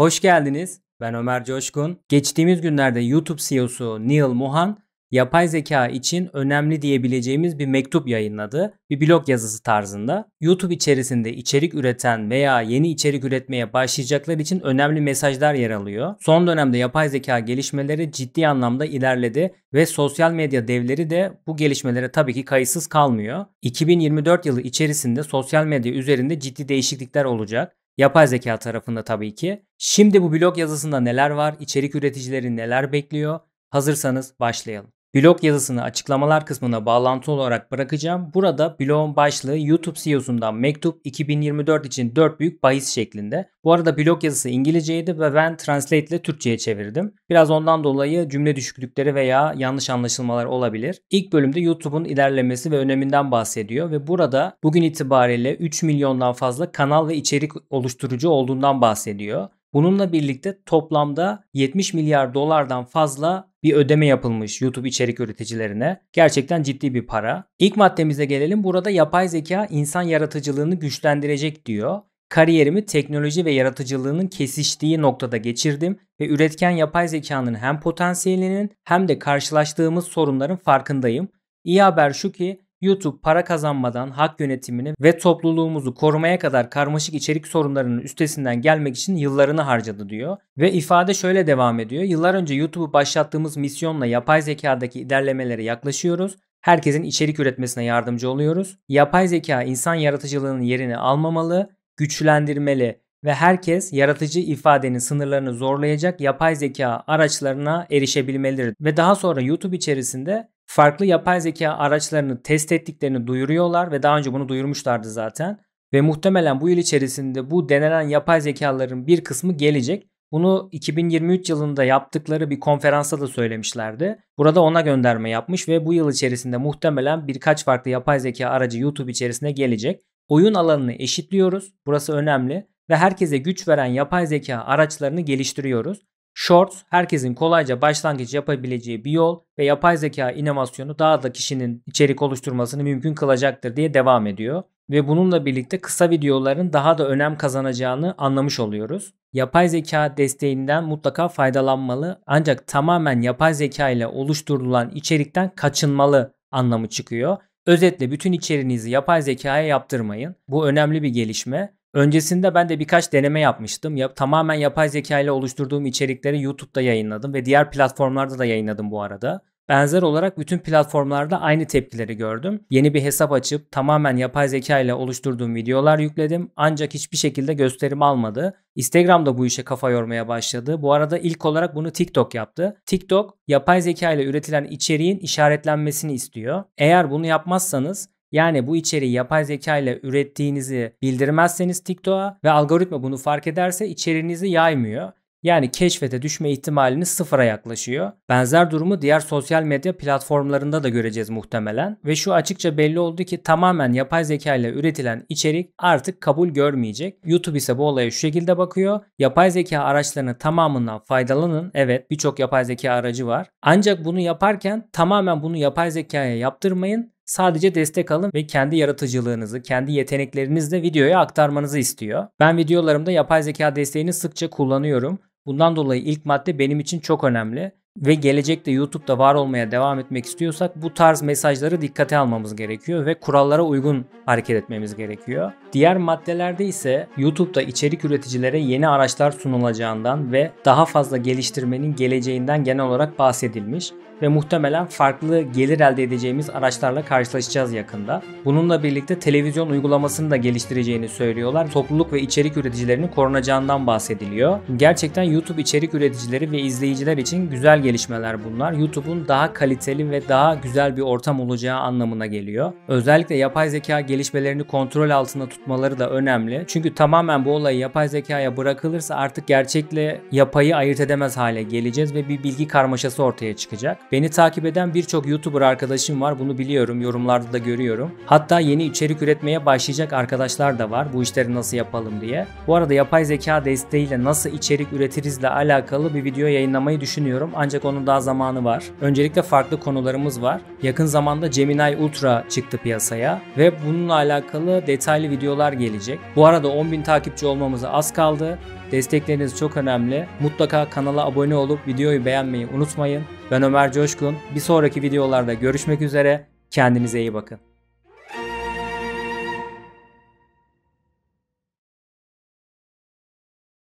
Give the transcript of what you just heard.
Hoş geldiniz. Ben Ömer Coşkun. Geçtiğimiz günlerde YouTube CEO'su Neil Mohan yapay zeka için önemli diyebileceğimiz bir mektup yayınladı. Bir blog yazısı tarzında. YouTube içerisinde içerik üreten veya yeni içerik üretmeye başlayacaklar için önemli mesajlar yer alıyor. Son dönemde yapay zeka gelişmeleri ciddi anlamda ilerledi ve sosyal medya devleri de bu gelişmelere tabii ki kayıtsız kalmıyor. 2024 yılı içerisinde sosyal medya üzerinde ciddi değişiklikler olacak. Yapay zeka tarafında tabii ki. Şimdi bu blog yazısında neler var, içerik üreticileri neler bekliyor? Hazırsanız başlayalım. Blog yazısını açıklamalar kısmına bağlantı olarak bırakacağım. Burada blogun başlığı YouTube CEO'sundan mektup 2024 için 4 büyük bahis şeklinde. Bu arada blog yazısı İngilizceydi ve ben Translate ile Türkçe'ye çevirdim. Biraz ondan dolayı cümle düşüklükleri veya yanlış anlaşılmalar olabilir. İlk bölümde YouTube'un ilerlemesi ve öneminden bahsediyor ve burada bugün itibariyle 3 milyondan fazla kanal ve içerik oluşturucu olduğundan bahsediyor. Bununla birlikte toplamda 70 milyar dolardan fazla bir ödeme yapılmış YouTube içerik üreticilerine. Gerçekten ciddi bir para. İlk maddemize gelelim. Burada yapay zeka insan yaratıcılığını güçlendirecek diyor. Kariyerimi teknoloji ve yaratıcılığının kesiştiği noktada geçirdim ve üretken yapay zekanın hem potansiyelinin hem de karşılaştığımız sorunların farkındayım. İyi haber şu ki YouTube para kazanmadan hak yönetimini ve topluluğumuzu korumaya kadar karmaşık içerik sorunlarının üstesinden gelmek için yıllarını harcadı diyor. Ve ifade şöyle devam ediyor. Yıllar önce YouTube'u başlattığımız misyonla yapay zekadaki ilerlemelere yaklaşıyoruz. Herkesin içerik üretmesine yardımcı oluyoruz. Yapay zeka insan yaratıcılığının yerini almamalı, güçlendirmeli ve herkes yaratıcı ifadenin sınırlarını zorlayacak yapay zeka araçlarına erişebilmelidir. Ve daha sonra YouTube içerisinde farklı yapay zeka araçlarını test ettiklerini duyuruyorlar ve daha önce bunu duyurmuşlardı zaten. Ve muhtemelen bu yıl içerisinde bu denenen yapay zekaların bir kısmı gelecek. Bunu 2023 yılında yaptıkları bir konferansta da söylemişlerdi. Burada ona gönderme yapmış ve bu yıl içerisinde muhtemelen birkaç farklı yapay zeka aracı YouTube içerisine gelecek. Oyun alanını eşitliyoruz. Burası önemli ve herkese güç veren yapay zeka araçlarını geliştiriyoruz. Shorts herkesin kolayca başlangıç yapabileceği bir yol ve yapay zeka inovasyonu daha da kişinin içerik oluşturmasını mümkün kılacaktır diye devam ediyor ve bununla birlikte kısa videoların daha da önem kazanacağını anlamış oluyoruz. Yapay zeka desteğinden mutlaka faydalanmalı ancak tamamen yapay zeka ile oluşturulan içerikten kaçınmalı anlamı çıkıyor. Özetle bütün içeriğinizi yapay zekaya yaptırmayın. Bu önemli bir gelişme Öncesinde ben de birkaç deneme yapmıştım. Ya, tamamen yapay zeka ile oluşturduğum içerikleri YouTube'da yayınladım ve diğer platformlarda da yayınladım bu arada. Benzer olarak bütün platformlarda aynı tepkileri gördüm. Yeni bir hesap açıp tamamen yapay zeka ile oluşturduğum videolar yükledim ancak hiçbir şekilde gösterim almadı. Instagram da bu işe kafa yormaya başladı. Bu arada ilk olarak bunu TikTok yaptı. TikTok yapay zeka ile üretilen içeriğin işaretlenmesini istiyor. Eğer bunu yapmazsanız yani bu içeriği yapay zeka ile ürettiğinizi bildirmezseniz TikTok'a ve algoritma bunu fark ederse içeriğinizi yaymıyor. Yani keşfete düşme ihtimaliniz sıfıra yaklaşıyor. Benzer durumu diğer sosyal medya platformlarında da göreceğiz muhtemelen. Ve şu açıkça belli oldu ki tamamen yapay zeka ile üretilen içerik artık kabul görmeyecek. YouTube ise bu olaya şu şekilde bakıyor. Yapay zeka araçlarını tamamından faydalanın. Evet birçok yapay zeka aracı var. Ancak bunu yaparken tamamen bunu yapay zekaya yaptırmayın Sadece destek alın ve kendi yaratıcılığınızı, kendi yeteneklerinizle videoya aktarmanızı istiyor. Ben videolarımda yapay zeka desteğini sıkça kullanıyorum. Bundan dolayı ilk madde benim için çok önemli ve gelecekte YouTube'da var olmaya devam etmek istiyorsak bu tarz mesajları dikkate almamız gerekiyor ve kurallara uygun hareket etmemiz gerekiyor. Diğer maddelerde ise YouTube'da içerik üreticilere yeni araçlar sunulacağından ve daha fazla geliştirmenin geleceğinden genel olarak bahsedilmiş ve muhtemelen farklı gelir elde edeceğimiz araçlarla karşılaşacağız yakında. Bununla birlikte televizyon uygulamasını da geliştireceğini söylüyorlar. Topluluk ve içerik üreticilerini korunacağından bahsediliyor. Gerçekten YouTube içerik üreticileri ve izleyiciler için güzel güzel gelişmeler bunlar. YouTube'un daha kaliteli ve daha güzel bir ortam olacağı anlamına geliyor. Özellikle yapay zeka gelişmelerini kontrol altında tutmaları da önemli. Çünkü tamamen bu olayı yapay zekaya bırakılırsa artık gerçekle yapayı ayırt edemez hale geleceğiz ve bir bilgi karmaşası ortaya çıkacak. Beni takip eden birçok YouTuber arkadaşım var. Bunu biliyorum. Yorumlarda da görüyorum. Hatta yeni içerik üretmeye başlayacak arkadaşlar da var. Bu işleri nasıl yapalım diye. Bu arada yapay zeka desteğiyle nasıl içerik üretirizle alakalı bir video yayınlamayı düşünüyorum. Ancak ancak onun daha zamanı var. Öncelikle farklı konularımız var. Yakın zamanda Gemini Ultra çıktı piyasaya ve bununla alakalı detaylı videolar gelecek. Bu arada 10.000 takipçi olmamıza az kaldı. Destekleriniz çok önemli. Mutlaka kanala abone olup videoyu beğenmeyi unutmayın. Ben Ömer Coşkun. Bir sonraki videolarda görüşmek üzere. Kendinize iyi bakın.